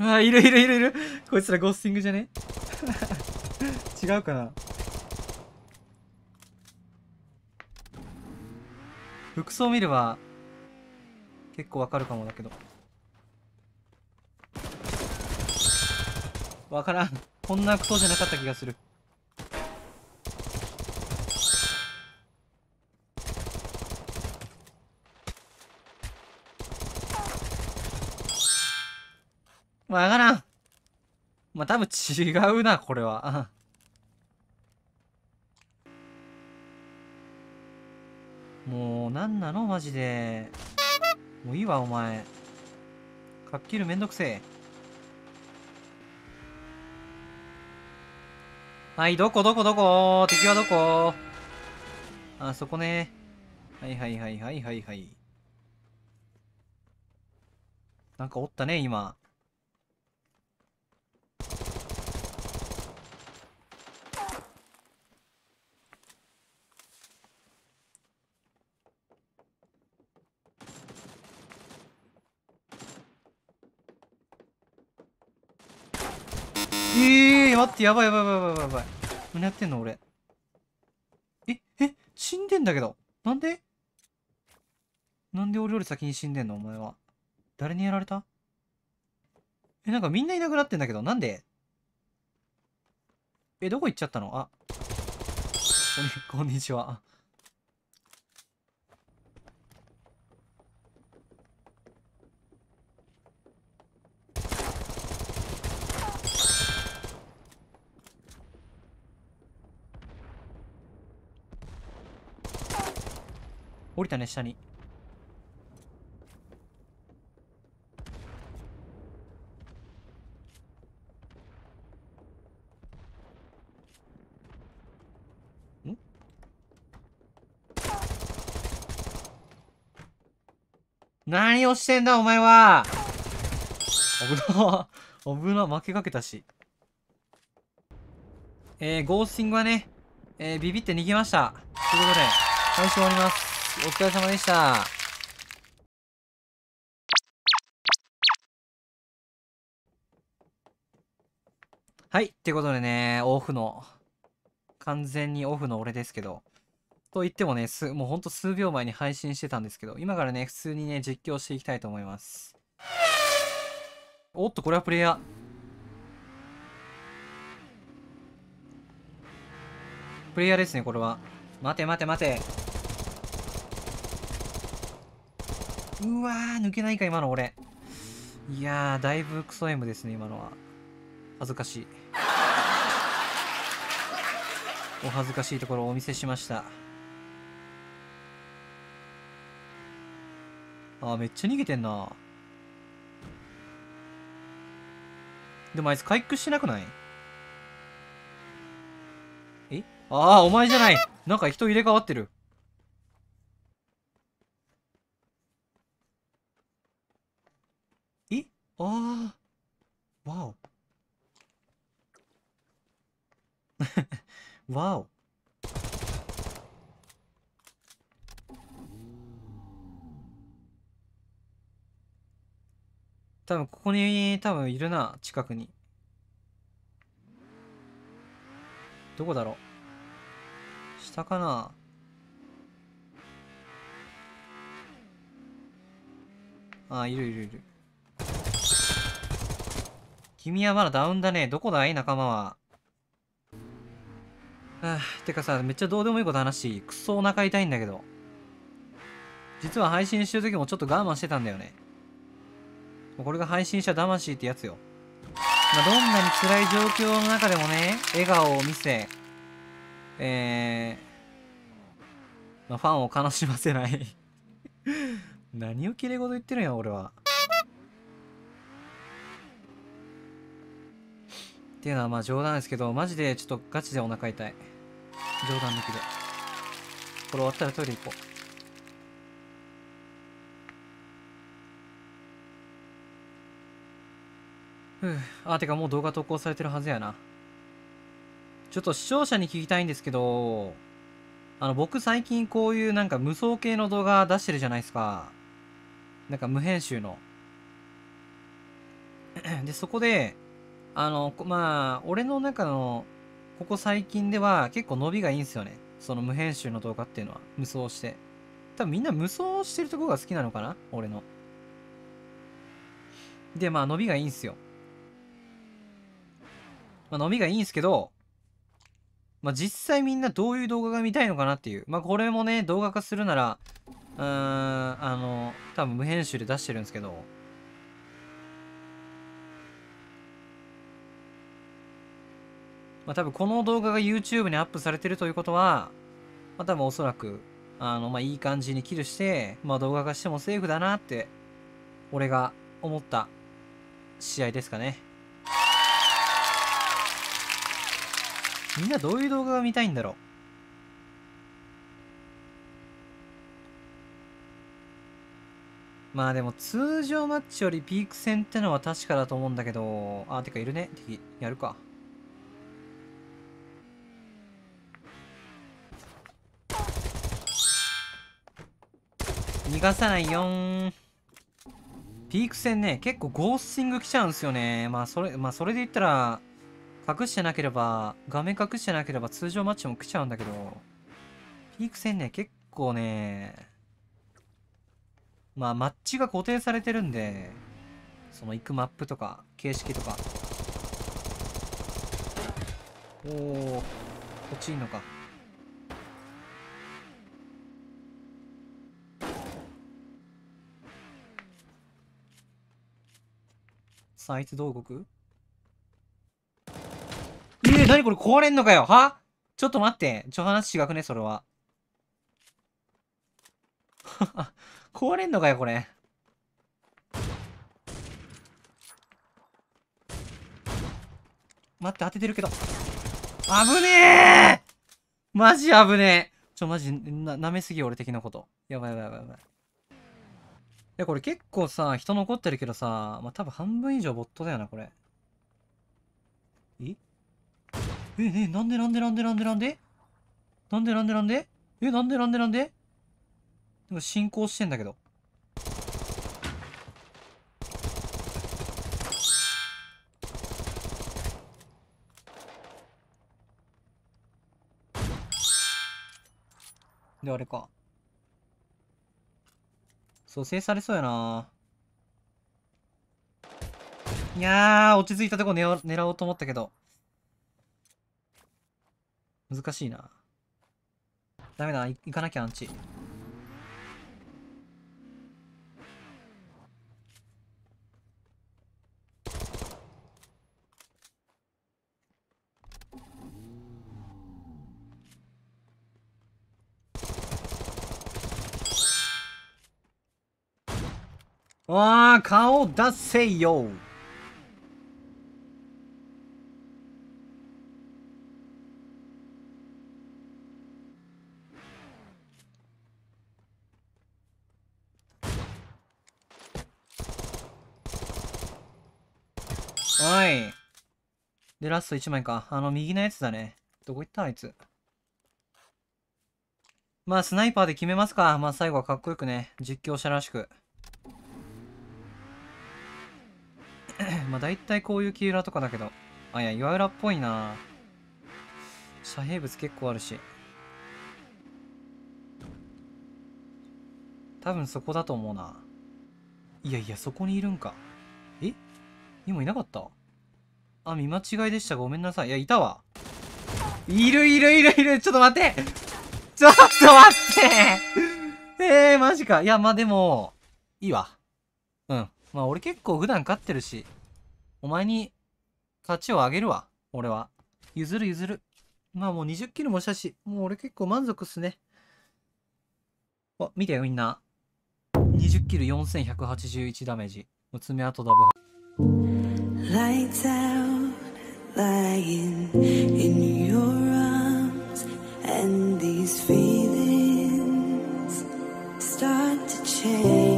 あいるいるいるいる。こいつらゴースティングじゃね 違うかな服装見れば、結構わかるかもだけど。わからん。こんなことじゃなかった気がする。まあ、多分違うな、これは。もう、なんなのマジで。もういいわ、お前。かっきるめんどくせえ。はい、どこどこどこ敵はどこあ、そこね。はいはいはいはいはいはい。なんかおったね、今。待って、やばいやばいやばいやばいやばい。何やってんの俺。え、え、死んでんだけど。なんでなんで俺より先に死んでんのお前は。誰にやられたえ、なんかみんないなくなってんだけど。なんでえ、どこ行っちゃったのあ。こんにちは。降りたね、下に。何をしてんだお前は危な危 な負けかけたし。えー、ゴースティングはね、えー、ビビって逃げました。ということで、最初終わります。お疲れ様でした。はい。ってことでね、オフの、完全にオフの俺ですけど、と言ってもね、す、もうほんと数秒前に配信してたんですけど、今からね、普通にね、実況していきたいと思います。おっと、これはプレイヤー。プレイヤーですね、これは。待て待て待て。うわー、抜けないか、今の俺。いやー、だいぶクソ M ですね、今のは。恥ずかしい。お恥ずかしいところをお見せしました。あめっちゃ逃げてんな。でもあいつ回復してなくないえああ、お前じゃない。なんか人入れ替わってる。ああ。わお。わお。多分ここに多分いるな近くにどこだろう下かなあいるいるいる君はまだダウンだね。どこだい仲間は。はあ、てかさ、めっちゃどうでもいいこと話し、くそお腹痛いんだけど。実は配信してる時もちょっと我慢してたんだよね。これが配信者魂ってやつよ。まあ、どんなに辛い状況の中でもね、笑顔を見せ、えー、まあ、ファンを悲しませない 何をきれい事言ってるんや、俺は。っていうのはまあ冗談ですけど、マジでちょっとガチでお腹痛い。冗談抜きで。これ終わったらトイレ行こう。あ、てかもう動画投稿されてるはずやな。ちょっと視聴者に聞きたいんですけど、あの、僕最近こういうなんか無双系の動画出してるじゃないですか。なんか無編集の。で、そこで、あの、まあ、俺の中の、ここ最近では結構伸びがいいんすよね。その無編集の動画っていうのは、無双して。多分みんな無双してるとこが好きなのかな俺の。で、まあ、伸びがいいんすよ。まあ、伸びがいいんすけど、まあ、実際みんなどういう動画が見たいのかなっていう。まあ、これもね、動画化するなら、うーん、あの、多分無編集で出してるんですけど、まあ、多分この動画が YouTube にアップされてるということは、まあ、多分おそらく、あの、まあ、いい感じにキルして、まあ、動画化してもセーフだなって、俺が思った試合ですかね。みんなどういう動画が見たいんだろうまあでも通常マッチよりピーク戦ってのは確かだと思うんだけど、あ、てかいるね。敵、やるか。逃がさないよん。ピーク戦ね、結構ゴースティング来ちゃうんすよね。まあ、それ、まあ、それで言ったら、隠してなければ、画面隠してなければ通常マッチも来ちゃうんだけど、ピーク戦ね、結構ね、まあ、マッチが固定されてるんで、その行くマップとか、形式とか。おおこっちいんのか。さあ、あいつどう動くえー、なにこれ壊れんのかよはちょっと待って。ちょ、話違くねそれは。壊れんのかよこれ。待って、当ててるけど。危ねえマジ危ねえちょ、マジ、な、舐めすぎ俺的なこと。やばいやばいやばい。で、これ結構さ、人残ってるけどさ、まあ、多分半分以上ボットだよな、これ。ええ、え、なんでなんでなんでなんでなんでなんでなんでなんでえ、なんでなんでなんででも進行してんだけど。で、あれか。蘇生されそうやないや落ち着いたとこ狙おうと思ったけど。難しいな。ダメだ、行かなきゃアンチ。わあ、顔出せよ。おい。で、ラスト1枚か。あの、右のやつだね。どこ行ったあいつ。まあ、スナイパーで決めますか。まあ、最後はかっこよくね。実況者らしく。まあ大体こういう木裏とかだけど。あ、いや、岩裏っぽいな遮蔽物結構あるし。多分そこだと思うな。いやいや、そこにいるんか。え今いなかったあ、見間違いでした。ごめんなさい。いや、いたわ。いるいるいるいるちょっと待ってちょっと待ってえー、マジか。いや、まあ、でも、いいわ。うん。まあ俺結構普段勝ってるし、お前に勝ちをあげるわ、俺は。譲る譲る。まあもう20キロもしたし、もう俺結構満足っすね。あ、見てよみんな。20キロ4181ダメージ。もう爪痕ダブ。Lights out, lying in your arms, and these feelings start to change.